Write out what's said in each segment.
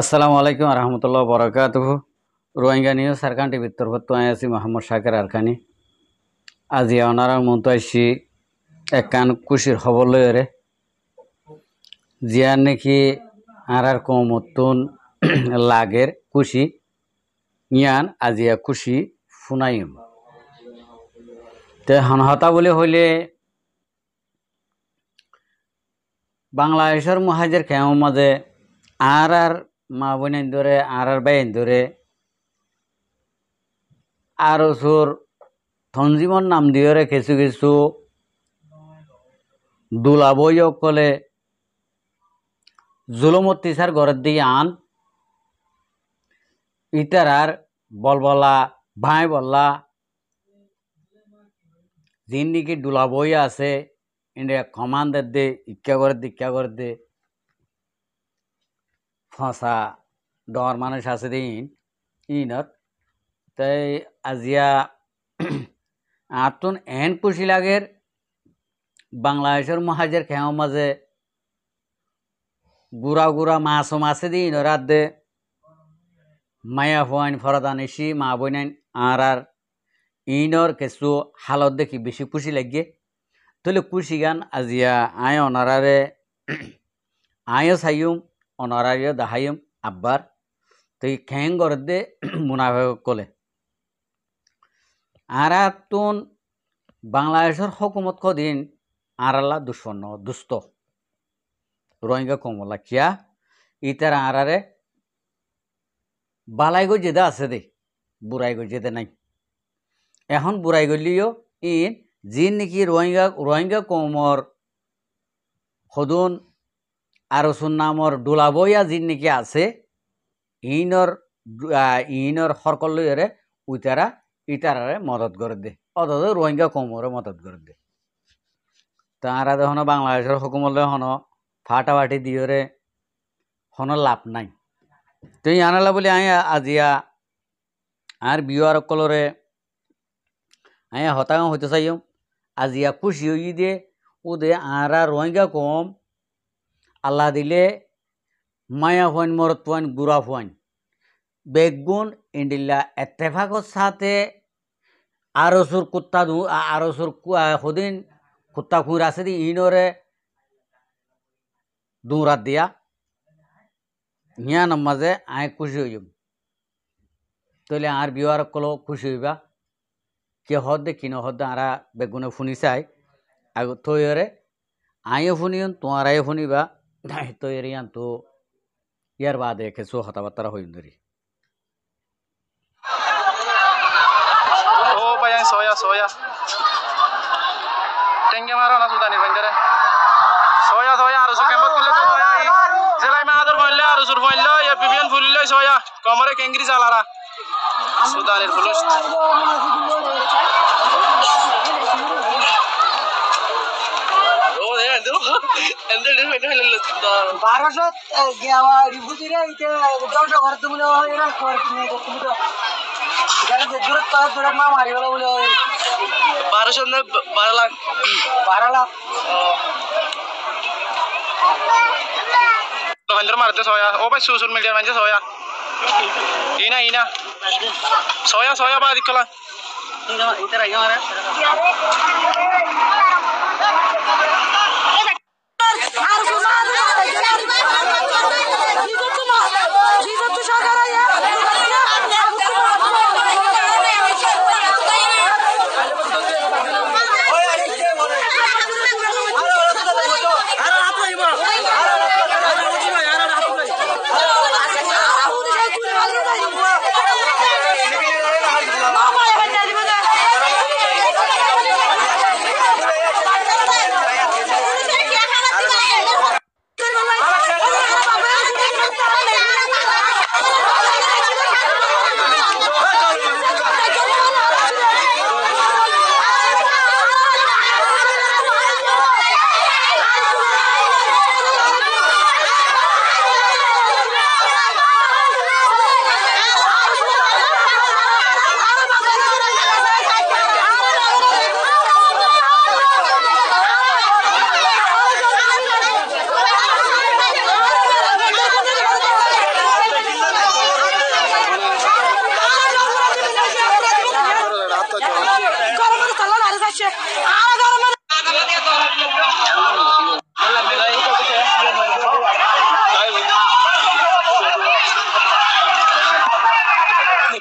আসসালামু আলাইকুম রহমতুল্লাহ বরকাত রোহিঙ্গা নিউজ সারখান টিভির তরফ আছি মোহাম্মদ শাকের আরখানি আজি অনারা মন্তাইছি এক কান খুশির খবর রে জিয়ার নাকি আর আর কমতন লাগের খুশি ইয়ান আজিয়া খুশি ফুনাইম তে হনহতা বলে হইলে বাংলাদেশের মহাজের খেয়ার মাঝে আর আর মা বোনের ধরে আর আর বাইন ধরে আর ওসুর থঞ্জিমর নাম দিয়রে কিছু কিছু দুলাবই কলে জুলুম অত্যাচার ঘরের দিয়ে আন ইতার আর বলবলা ভাই বললা যিন নাকি ডুলাবই আছে ইন্ডিয়া কমান্ডার দে ইক্ষা করে দীক্ষা করে দে ফসা ডর মানুষ আছে দিন ইনত তাই আজিয়া আতুন এহেন খুশি লাগের বাংলাদেশের মহাজের খেও মাঝে গুড়া গুড়া মাছও মাছে দিন রাত দে মায়া হওয়াইন ফরাদান এসি মা বইনাইন আর আর ইনর কেঁচু হালত দেখি বেশি খুশি লাগে তাহলে কুশি গান আজিয়া আয় অনারারে আয়ও চাইম অনরারিও দাহাইম আব্বার তো এই খেং গরদে কলে আরাতুন বাংলাদেশের হকুমত কদিন আরালা দুষণ দুস্ত রোহিঙ্গা কমলা কিয়া ইতার আরারে গো জেদা আছে দে বুড়াইগো জেদে নাই এখন বুড়াই গলিও ইন যি নেকি রোহিঙ্গা রোহিঙ্গা কমর সদন আর সুন্নামর ডোলাবইয়া যিন নেকি আছে ইনর ইনর সরকল লইরে উইতারা ইতারারে মদত করে দে অথচ রোহিঙ্গা কমরে মদত করে দে তারা দেখোন বাংলাদেশের সকমলে হন ফাটাফাটি দিয়রে হন লাভ নাই তো ইয়ানালা বলি আই আজিয়া আর বিয়ার কলরে আই হতাং হইতে চাইও আজিয়া খুশি হই দিয়ে দে আরা রোহিঙ্গা কম আল্লাহ দিলে মায়া হইন মরত হইন গুড়া হইন বেগুন ইন্ডিল্লা এত্তেফাকর সাথে আরসুর কুত্তা দু আরসুর সদিন কুত্তা খুঁড় আছে দি ইনরে দৌড়াত দিয়া হিয়া নামাজে আয় খুশি হয়ে যাব তাহলে আর বিহার কল খুশি হইবা কে হদ্দে কিন দে আরা বেগুনে ফুনি চাই আগ থরে আইও ফুনিয়ন আয়ো ফুনিবা ನಾಯ್ತು ಏರಿ ಅಂತೂ ಏರ್ ಬಾದೆ ಕೆಸು ಹತವತ್ತರ ಹೊಯ್ದುರಿ ಓ ಭಯ ಸೋಯ ಸೋಯ ಟೆಂಗೆ ಮಾರೋ ನಾ ಸುದಾನಿ ಬಂದರೆ ಸೋಯ ಸೋಯ ಆರು ಸುಖ ಎಂಬತ್ತು ಕುಲ್ಲೆ ಸೋಯ ಜಲೈ ಮಾದರ್ ಮೊಲ್ಲೆ ಆರು ಸುರ್ ಮೊಲ್ಲೆ ಎ ಬಿಬಿಯನ್ ಫುಲ್ಲೆ ಸೋಯ ಕಮರೆ ಕೆಂಗ್ರಿ ಸಾಲಾರ ಸುದಾನಿರ್ ಫುಲುಸ್ बार वर्षात रिबूची रे इथे उद्धव ठाकरे तुम्ही तुम्ही दूरच परत थोड्या मा मारेला बोल बाराशे बारा लाख बारा लाख महेंद्र मारते सोया ओ भाई सोशल मीडिया म्हणजे सोया इना इना सोया सोया बाद इकला इधर आइए हमारे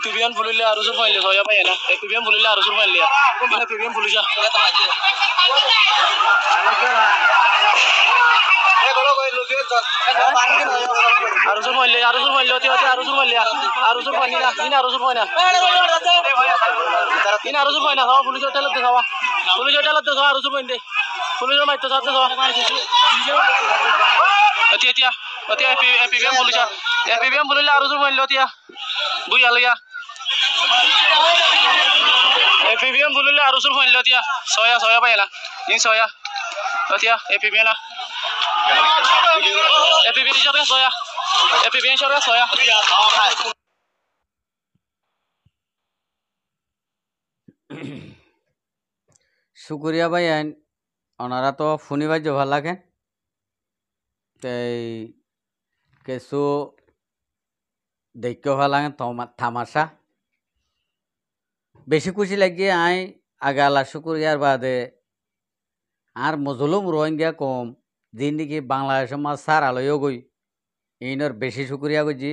ekubiyan fululle arusu fanli so yapa yana ekubiyan fululle arusu fanli ya kuma ekubiyan fulusha arusu fanli arusu fanli oti oti arusu fanli ya arusu fanli ya ina arusu fanli ya ina arusu fanli ya kawa fulusha telat kawa fulusha telat kawa arusu fanli fulusha mai tosat kawa oti oti ya oti ya ekubiyan fulusha ekubiyan fululle arusu fanli oti ya bu yalu ya A P B M বুলিলে আৰু চোন শুনিলে এতিয়া ছয়া ছয়া পাইলা ই ছয়া এতিয়া এ P B এলা A P B N হিচাপে B N হিচাপে ভাই আইন ওনারা তো শুনিবার জোভার লাগে তাই কিছু দেখতে ভাল লাগে তামাশা বেশি খুশি লাগিয়ে আই আগাল আল্লাহ শুক্রিয়ার বাদে আর মজলুম রোহিঙ্গা কম দিন নাকি বাংলাদেশের মা সার আলোয় গই ইনর বেশি শুকুরিয়া করছি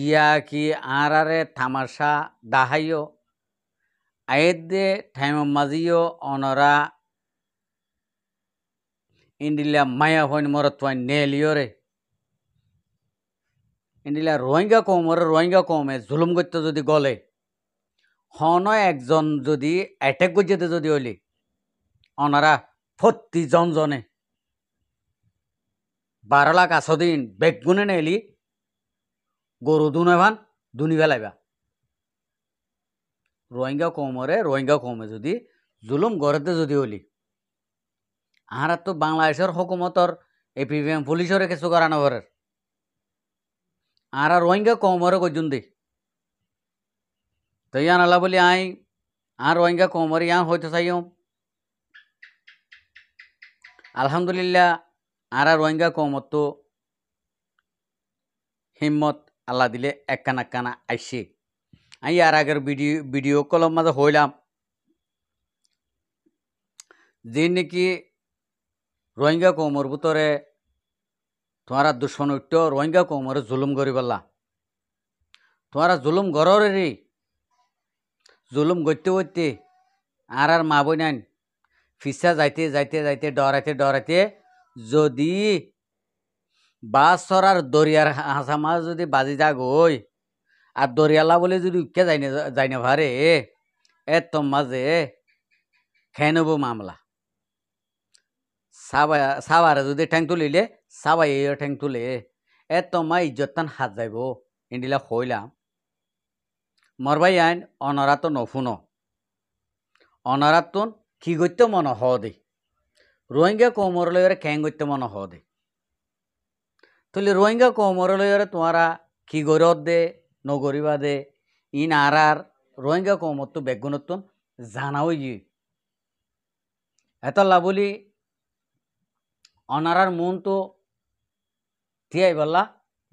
ইয়া কি আর আরে থামাশা দাহাইও আয়ের দে ঠাইম মাজিও অনরা ইন্ডিলা মায়া হইন মরতাই নেলিও রে ইন্ডিলা রোহিঙ্গা কম ওরা রোহিঙ্গা কমে জুলুম করতে যদি গলে হন একজন যদি এটেক করে যেতে যদি হইলি অনারা ফত্তি জনজনে বারো লাখ আছো দিন বেগুনে নেলি গরু দুনে ভান দুনি ফেলাইবা রোহিঙ্গা কমরে রোহিঙ্গা কমে যদি জুলুম গড়েতে যদি হলি আহারা তো বাংলাদেশের হকুমতর এই পি এম পুলিশের কিছু করানো ঘরের আহারা রোহিঙ্গা কমরে কই দি তো तैयार अला बोली আই আর রোহিঙ্গা কোমর ইয়ান হইতে চাইও আলহামদুলিল্লাহ আর রোহিঙ্গা কোমর তো হিম্মত আল্লাহ দিলে একখানা একখানা আইসে আমি আর আগের ভিডিও ভিডিও কলম মাঝে হইলাম যে নাকি রোহিঙ্গা কোমর ভিতরে তোমার দূষণ ঐত্য রোহিঙ্গা কোমরে জুলুম করি পারলা তোমারা জুলুম গড়রেরই জুলুম গইতে গইতে আর আর মা বইন ফিসা যাইতে যাইতে যাইতে ডরাইতে ডরাইতে যদি বাস আর দরিয়ার হাসামা যদি বাজি যা গই আর দরিয়ালা বলে যদি উকে যাই না যাই না ভারে এ তোম মাঝে খেয়ে মামলা সাবা সাবারে যদি ঠ্যাং তুলিলে সাবাই ঠ্যাং তুলে এ মা ইজ্জত হাত যাইব ইন্ডিলা হইলাম মরবাই আইন অনরাতন অফুন অনরাতন কি গত্য মন হদে রোহিঙ্গা কৌমরলয়ের খেং গত্য মন হদে তুলে রোহিঙ্গা কৌমরলয়ের তোমারা কি গরত দে নগরিবা দে ইন আর আর রোহিঙ্গা কৌমত তো বেগুনতন জানাও জি এত লাবলি অনারার মন তো থিয়াই বললা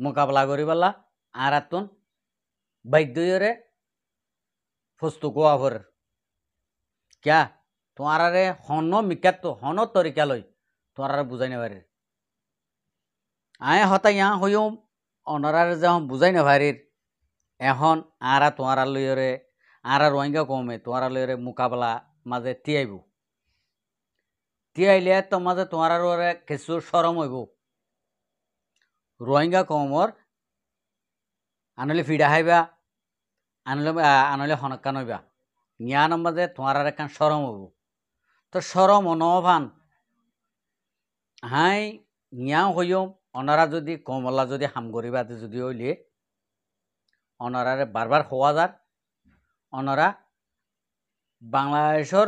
মোকাবলা করি বললা আর বাধ্যরে फुस्तु को आवर क्या तुम्हारा रे हन मिकात तो हन तरीका लई तुम्हारा बुझाई ने बारे আয় হতা ইয়া হইও অনরার যখন বুঝাই না এখন আরা তোমারা লইরে আরা রোহিঙ্গা কমে তোমারা লইরে মোকাবেলা মাঝে তিয়াইব তিয়াইলে তো মাঝে তোমারা কিছু সরম হইব রোহিঙ্গা কমর আনলে ফিডা হাইবা আনলে আনলে হনকা নইবা নিয়া নম্বাদে তোমার আর একখান সরম হব তো সরম অনভান হাই নিয়া হইও অনারা যদি কমলা যদি হামগরিবাদে যদি হইলে অনারারে বারবার হওয়া যার অনারা বাংলাদেশের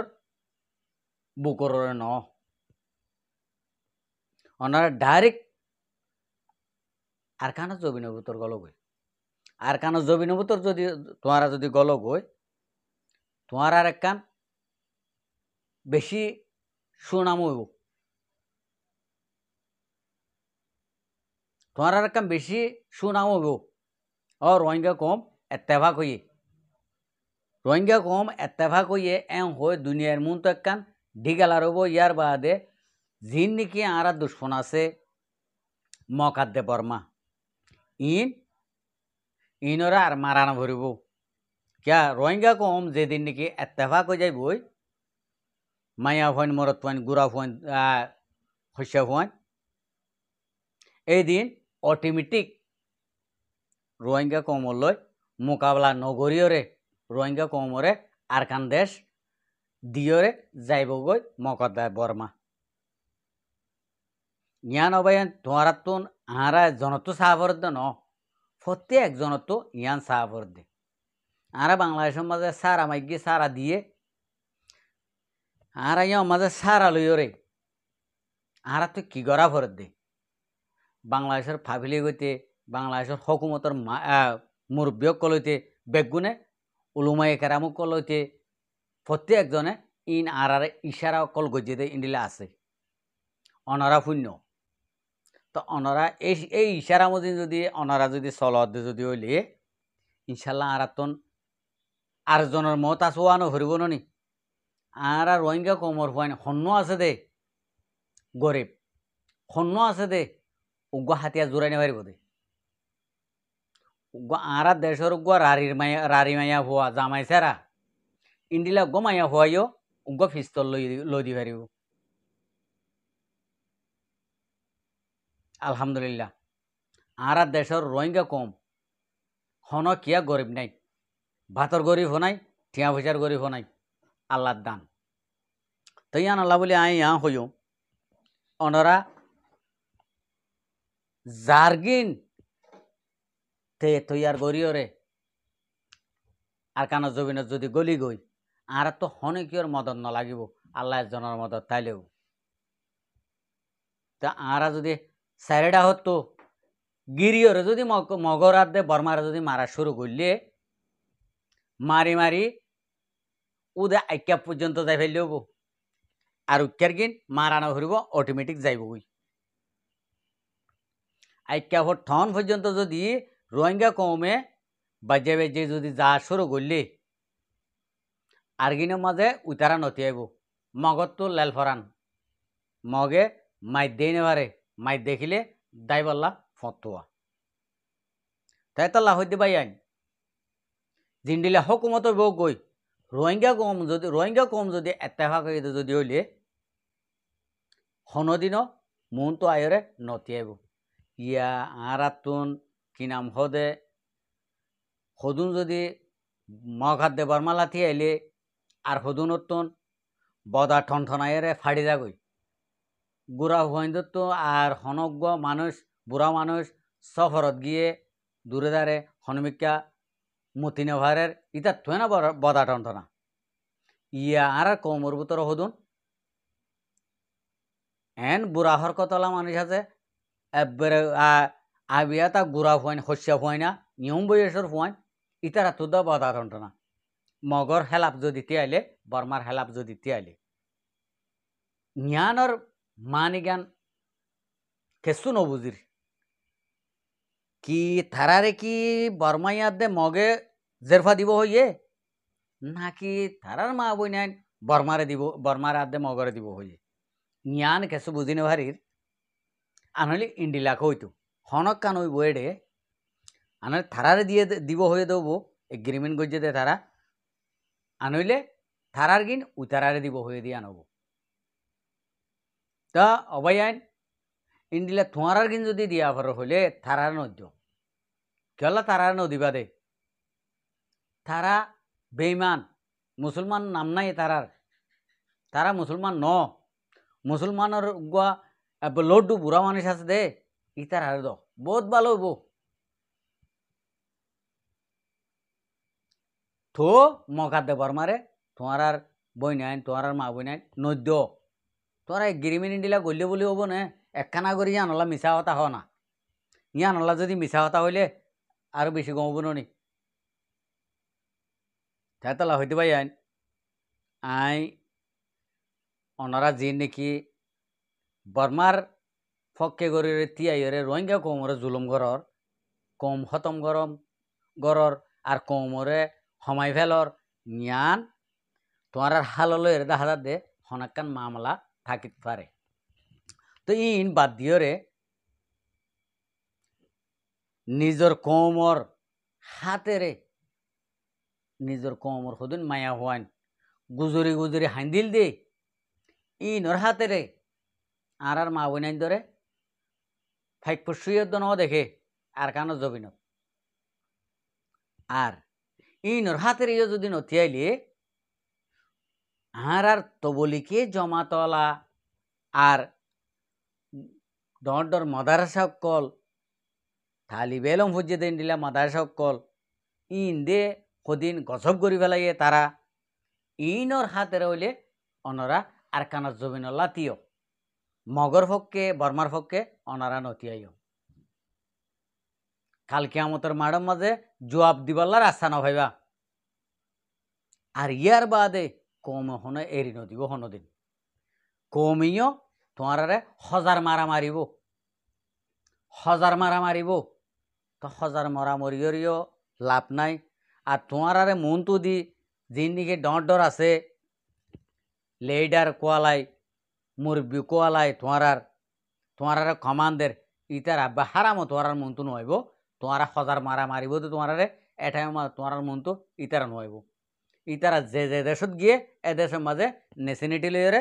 বুকরের ন অনারা ডাইরেক্ট আর কানা জবিনবুতর গলগৈ আর কানো জমিন তোর যদি তোমারা যদি গল গই তোমার আর এক কান বেশি সুনাম হইব তোমার আর কান বেশি সুনাম হইব ও রোহিঙ্গা কম এত্তেভাগ হইয়ে রোহিঙ্গা কম এত্তেভাগ হইয়ে এম হয়ে দুনিয়ার মন তো একখান ঢিগালার হইব ইয়ার বাদে জিন নাকি আর দুশ্মন আছে মকাদ্দে বর্মা ইন ইনরা আর মারা না ভরিব কিয়া রোহিঙ্গা কম যেদিন নাকি এত্তেফাক হয়ে বই মায়া ভয় মরত ভয় গুড়া ভয় শস্য ভয় এই দিন অটোমেটিক রোহিঙ্গা কমলৈ মোকাবিলা নগৰীয়ৰে রোহিঙ্গা কমৰে আরকান দেশ দিয়ৰে যাইবগৈ মকদাৰ বৰ্মা জ্ঞান অবায়ন তো আহারা জনতো সাহাবর ন তো ইয়ান সাহাবর দে আরা বাংলাদেশের মাঝে সারা মাইগি সারা দিয়ে আর ইয়া মাঝে সারা লইও রে আর তো কি গড়া ভর দে বাংলাদেশের ফাভিলি গতে বাংলাদেশের হকুমতর মুরব্বীক কলইতে বেগুনে উলুমাই কেরামুক কলইতে প্রত্যেকজনে ইন আর আর ইশারা কল গজিয়ে দে ইন্ডিলা আছে অনারা শূন্য তো অনরা এই এই ইশারা মজিন যদি অনরা যদি চলত যদি হইলে ইনশাল্লাহ আরাতন আর জনের মত আছো আনো হরিব ননি আর আর রোহিঙ্গা কমর হওয়ায় সন্ন আছে দে গরিব সন্ন আছে দে উগ্র হাতিয়া জোরাই নেবারি দে উগ্র আরা দেশের উগ্র রারির মায়া রারি মায়া হওয়া জামাই সারা ইন্ডিলা উগ্র মায়া হওয়াইও উগ্র ফিস্তল লই লই দি পারিব আলহামদুলিল্লাহ আর আর দেশের রোহিঙ্গা কম হন কিয়া গরিব নাই ভাতর গরিব নাই ঠিয়া পয়সার গরিব নাই আল্লাহর দান তো ইয়ান আল্লাহ বলি আই ইয়া হইও অনরা জার্গিন তে তৈয়ার গরিয়রে আর কান জবিন যদি গলি গই আর তো হনকিয়র মদত নলাগিব আল্লাহ জনের মদত তাইলেও তা আরা যদি চাৰিটা হতো গিৰিয়ৰে যদি মগ মগৰাত দে বৰমাৰে যদি মাৰা শুরু করলে মারি মারি উদে আইকা পর্যন্ত যাই ফেললে হব আর উক্কার গিন মারানো ঘুরব অটোমেটিক যাইব গই আইকা ঠন পর্যন্ত যদি রোহিঙ্গা কমে বাজে বাজে যদি যা শুরু করলে আর গিনের মাঝে উতারা নতি আইব মগত তো লালফরান ফরান মগে মাইদ্যেই নেবারে মাই দেখিলে দাইবাল্লা ফতোয়া তাই তাল্লা হইতে পাই আইন জিন্দিলা হকুমত বৌ গৈ রোহিঙ্গা কম যদি রোহিঙ্গা কম যদি এতেহাক যদি হইলে সনদিন মনটো আয়রে নতিয়াইব ইয়া আঁরাতুন কি নাম হদে সদুন যদি মঘাত দেবার মালাথি আইলে আর সদুনতন বদা ঠনঠনায়েৰে ফাড়ি যাগৈ গুড়া হুয়েন্দত্ত আর হনজ্ঞ মানুষ বুড়া মানুষ সফরত গিয়ে দূরে দাঁড়ে হনমিকা মতিনেভারের ইতা থুয়ে না বদা টন্তনা ইয়া আর কৌমর বুতর হদুন এন বুড়া হরকতলা মানুষ আছে একবারে আবিয়া তা গুড়া ফুয়াইন শস্যা ফুয়াই না নিয়ম বয়সর ফুয়াইন ইতারা তুদ বদা টন্তনা মগর হেলাপ যদি তিয়াইলে বর্মার হেলাপ যদি তিয়াইলে জ্ঞানর মানিগান খেসু নবুজির কি থারারে কি দে মগে জেরফা দিব হইয়ে নাকি থারার মা বই নাই বর্মারে দিব বর্মার আদে মগরে দিব হইয়ে নিয়ান খেসু বুঝি নেভারির আনলি ইন্ডিলাক হইতো হনক কান ওই বয়েডে আনলি থারারে দিয়ে দিব হয়ে দেবো এগ্রিমেন্ট করছে তারা আনইলে থারার গিন উতারারে দিব হয়ে দিয়ে আনবো তা অবাইন ইন্ডিলা তোমারার কিন যদি দিয়া পারো হলে তারার নদ্য কেলা তারার নদীবা দে তারা বেইমান মুসলমান নাম নাই তারার তারা মুসলমান ন মুসলমানের গুয়া লড্ডু বুড়া মানুষ আছে দে ই তারার দ বহুত ভালো হইব তো মকা দেবার মারে তোমার আর বই নাই তোমার আর মা বই নাই নদ্য তোরা এক গিরিমিনি দিলা গলিলে বুলি হ'ব নে একখানা কৰি ইয়ান হ'লা মিছা কথা হ না ইয়ান হ'লা যদি মিছা কথা হ'লে আৰু বেছি গম হ'ব নি তাহলে হইতে পাই আইন আই অনারা যে নাকি বর্মার ফকে গরের তিয়াইরে রোহিঙ্গা কৌমরে জুলুম গরর কম খতম গরম গরর আর কৌমরে সমাই ফেলর নিয়ান তোমার হাললৈ দেখা দে সনাকান মামলা থাকিতে পারে তো ইন বাদ দিয়রে নিজর কমর হাতেরে নিজের কমর সদিন মায়া হওয়ান গুজরি গুজরি হাইন্দিল দে ইনর হাতেরে আর আর মা বইনাই দরে ফাইক ফুসুয়ের দন দেখে আর কান জবিনত আর ইনর হাতের ইয়ে যদি নথিয়াইলিয়ে হাঁড়ার তবলিকে জমাতলা আর ডর মদারসকল তালিবেলম ফুজে দেন দিলা ইন দে সদিন গজব করি পেলাইয়ে তারা ইনর হাতে রইলে অনরা আর কানা জমিন লাতিও মগর ফককে বর্মার ফককে অনারা নতিয়াইও কালকে আমতর মাড়ম মাঝে জবাব দিবাল্লা আস্থা নভাইবা আর ইয়ার বাদে কম হন এরি নদিব হনদিন কমিও তোমারে হজার মারা মারিব হজার মারা মারিব তো হজার মরা মরিও লাভ নাই আর তোমারে মনটো দি যিন নেকি ডর ডর আছে লেডার কোয়ালাই মুরব্বী কোয়ালাই তোমার তোমার কমান্ডের ইতার আব্বা হারামো তোমার মনটো নহব তোমারা হজার মারা মারিব তো তোমারে এটাই তোমার মনটো ইতারা নহব ইতারা যে যে দেশত গিয়ে এ দেশের মাঝে নেসিনিটি লইরে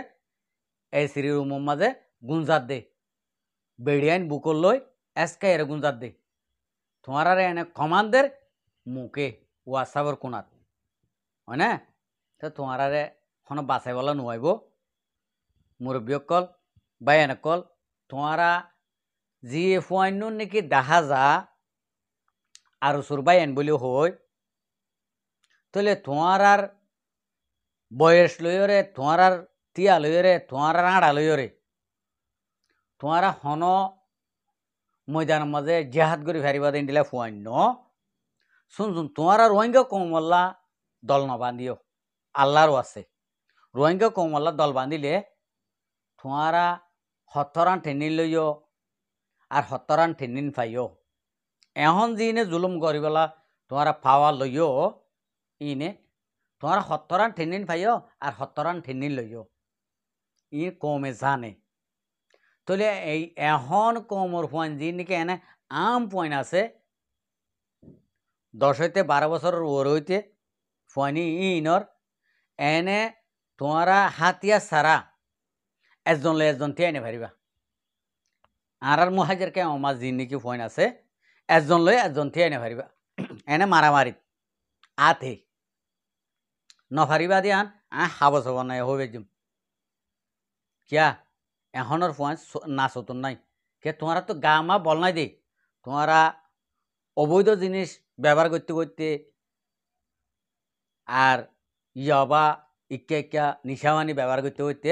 এই সিরি রুমের মাঝে গুঞ্জাত দে বেড়িয়াইন বুকল লই এসকাই এর গুঞ্জাত দে তোমার আর এনে কমান্দের মুখে ওয়াসাবর কোনাত হয় না তো তোমার আর হন বাছাই বলা নোৱাৰিব মুৰব্বীসকল বা এনেকল তোমাৰা যি ফুৱাইনো নেকি দাহা যা আৰু চোৰবাই এন বুলি হয় তাহলে তোমার আর বয়স লইরে তোমার আর তিয়া লইরে তোমার আর আড়া লইরে তোমার হন ময়দান মাঝে জেহাদ করে ফেরিবা দিন দিলে ফুয়ান্য শুন শুন তোমার আর রোহিঙ্গা কমল্লা দল নবান্ধিও বাঁধিও আল্লাহরও আছে রোহিঙ্গা কমল্লা দল বাঁধিলে তোমারা সত্তরান ঠেনিন লইও আর সত্তরান ঠেনিন পাইও এখন যিনে জুলুম করিবলা তোমারা পাওয়া লইও ইনে তোমার সত্তরান ঠেনিন ফাইও আর সত্তরান ঠেনিন লইও ই কমে জানে তলে এই এখন কমর পয়েন যি নাকি এনে আম পয়েন আছে দশ হইতে বারো বছর ওর হইতে ফুয়ানি ইনর এনে তোমারা হাতিয়া সারা এজন লে এজন থিয়া এনে ভারিবা আর আর মহাজারকে আমার যি নাকি পয়েন আছে এজন লই এজন থিয়া এনে ভারিবা এনে মারামারিত আতে নফারিবা দিয়ান আ হাবস হব নাই হবে জিম কিয়া এখনের ফুয়া নাচ হতুন নাই কে তোমারা তো গা মা বল নাই দে তোমারা অবৈধ জিনিস ব্যবহার করতে করতে আর ইয়বা ইক্কা ইক্কা নিশাবানি ব্যবহার করতে করতে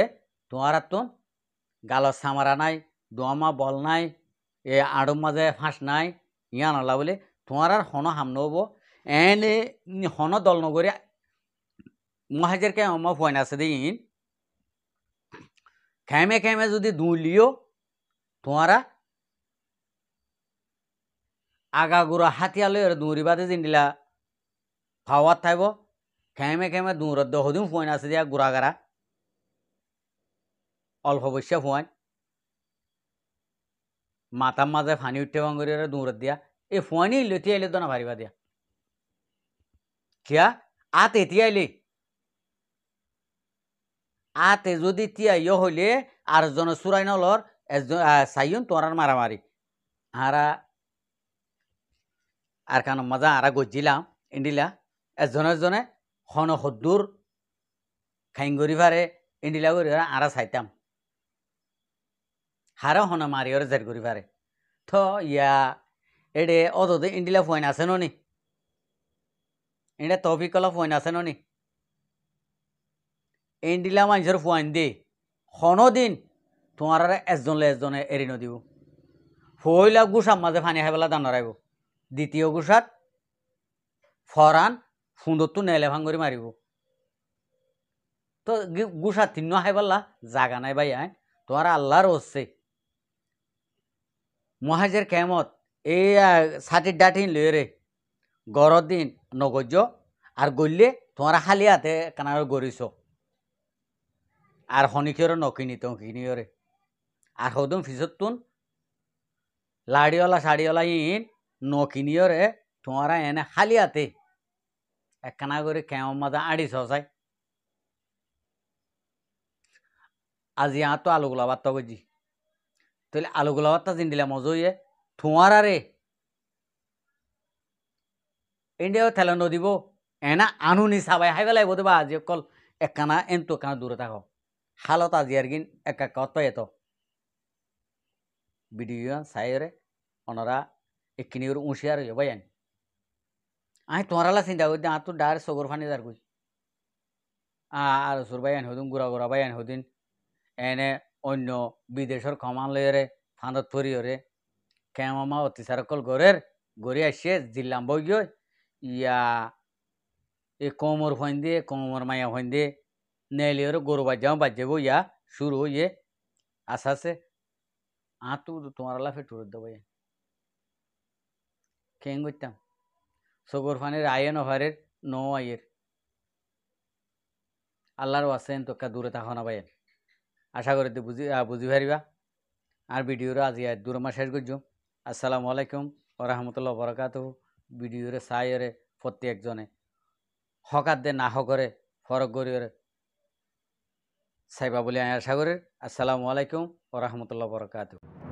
তোমারা তো গাল সামারা নাই দোয়ামা বল নাই এ আড়ম মাঝে ফাঁস নাই ইয়া নলা বলে তোমার আর হন হামন হব এনে হন দল নগরে মহাজের কে অমা ফোন আছে দিন খেমে খেমে যদি দুলিও তোমারা আগাগুড়া হাতিয়ালে দুরি বাদে জিনিলা ফাওয়াত থাইব খেমে খেমে দুঁড়ত দহদিন ফোন আছে দিয়া গুড়াগারা অল্প বৈশ্য ফোন মাথার মাঝে ফানি উঠে ভাঙ্গরি দূরত দিয়া এ ফোনই লতিয়া এলে তো না ভারিবা দিয়া কিয়া আত এতিয়াইলে আতে যদি তিয়া ইয় হইলে আর জন সুরাই নলর একজন সাইন তোরার মারামারি আরা আর কান মজা আরা গজিলাম ইন্ডিলা এজনে জনে হন হদ্দুর খাইঙ্গরি ফারে ইন্ডিলা গরি আরা সাইতাম হারা হন মারিয়র জের গরি ফারে থ ইয়া এডে অদতে ইন্ডিলা ফোন আছে নি এটা তফিকলা ফোন আছে ননি এন দিলা মানুষের ফুয়াইন দে দিন তোমার এজনলে এজনে এৰি নদিব ফইলা গুছাম মাজে ফানি খাই পেলাই দান হৰাইব দ্বিতীয় ফরান ফৰাণ সুন্দৰটো নেলেভাং কৰি মাৰিব তো গুছা তিন্ন খাই পেলা জাগা নাই বাই আইন তোমাৰ আল্লাহর হচ্ছে মহাজের কেমত এই ছাতির ডাঠিন লই রে গরদিন দিন নগজ্য আর গললে তোমার হালিয়াতে হাতে কানার গড়িছ আর শনিকরে নকিনি তো কিনিয়রে আর সদম পিছত তুন লাড়িওলা সাড়িওলা ইন নকিনিয়রে তোমারা এনে খালি হাতে একখানা করে কেউ মাথা আড়ি সসাই আজি আঁ তো আলুগুলা বার্তা বুঝি তাহলে আলুগুলা বার্তা জিন দিলে মজা ইয়ে থুঁয়ারা রে ইন্ডিয়াও ঠেলে নদিব এনা আনুনি সাবাই হাই পেলাই বোধ বা আজি অকল একখানা এন তো একখানা দূরে থাকো হালত ಹಾಲತ ಜಿಯರ್ಗಿನ್ ಎಕ್ಕ ಕತ್ತಯತೋ বিডিও সাইরে ওনারা একিনিউর উঁশিয়ার হয়ে বয়ান আহ তোমরালা চিন্তা করি আর তো ডার সগর ফানি দার কই আর সুর বায়ান হদিন গুড়া গুড়া বায়ান হদিন এনে অন্য বিদেশের ক্ষমা লয়েরে ফাঁদত ফরিয়রে কেমামা অতিচার কল গরের গড়ি আসিয়ে জিল্লাম বই ইয়া এ কোমর ফইন দিয়ে কোমর মাইয়া ফইন দিয়ে নেলে ওর গরু বাজাও বাজে গো ইয়া শুরু হইয়ে আশা আছে আ তোমার লাফে টুরে দেবো কেন করতাম সগর ফানের আয়েন হরের ন আয়ের আল্লাহর আছে তোকা দূরে থাকো না ভাই আশা করে বুঝি বুঝি পারিবা আর ভিডিওর আজি দূর মাস শেষ করছো আসসালামু আলাইকুম ওরহামতুল্লাহ বরকাত ভিডিওরে সাইরে প্রত্যেকজনে হকার দে না হকরে ফরক গরিয়রে সাইবাবুলি আয়ার সাগরের আসসালামু আলাইকুম ও রহমতুল্লাহ বরকাতু